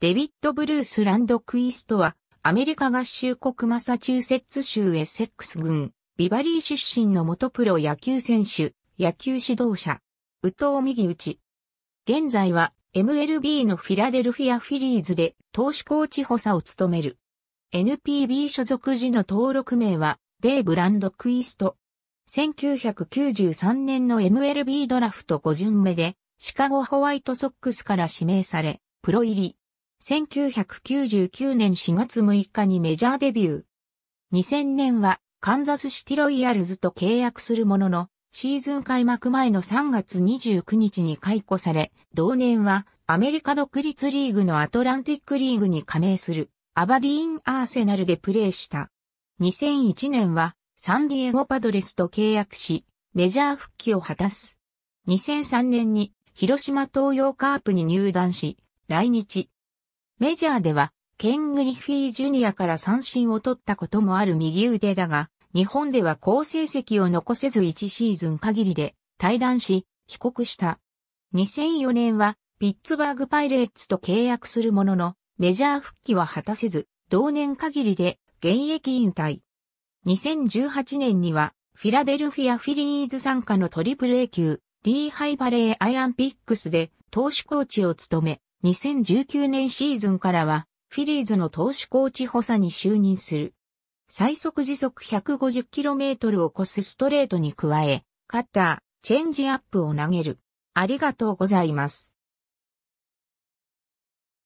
デビッド・ブルース・ランドクイストは、アメリカ合衆国マサチューセッツ州エセックス郡、ビバリー出身の元プロ野球選手、野球指導者、宇藤右打ち。現在は MLB のフィラデルフィア・フィリーズで投手コーチ補佐を務める。NPB 所属時の登録名は、デーブ・ランドクイスト。1993年の MLB ドラフト5巡目で、シカゴホワイトソックスから指名され、プロ入り。1999年4月6日にメジャーデビュー。2000年はカンザスシティロイヤルズと契約するものの、シーズン開幕前の3月29日に解雇され、同年はアメリカ独立リーグのアトランティックリーグに加盟するアバディーン・アーセナルでプレーした。2001年はサンディエゴパドレスと契約し、メジャー復帰を果たす。2003年に広島東洋カープに入団し、来日、メジャーでは、ケン・グリフィー・ジュニアから三振を取ったこともある右腕だが、日本では好成績を残せず1シーズン限りで退団し、帰国した。2004年は、ピッツバーグパイレーツと契約するものの、メジャー復帰は果たせず、同年限りで現役引退。2018年には、フィラデルフィア・フィリーズ参加のトリプル A 級、リーハイバレー・アイアンピックスで、投手コーチを務め、2019年シーズンからは、フィリーズの投手コーチ補佐に就任する。最速時速 150km を超すストレートに加え、カッター、チェンジアップを投げる。ありがとうございます。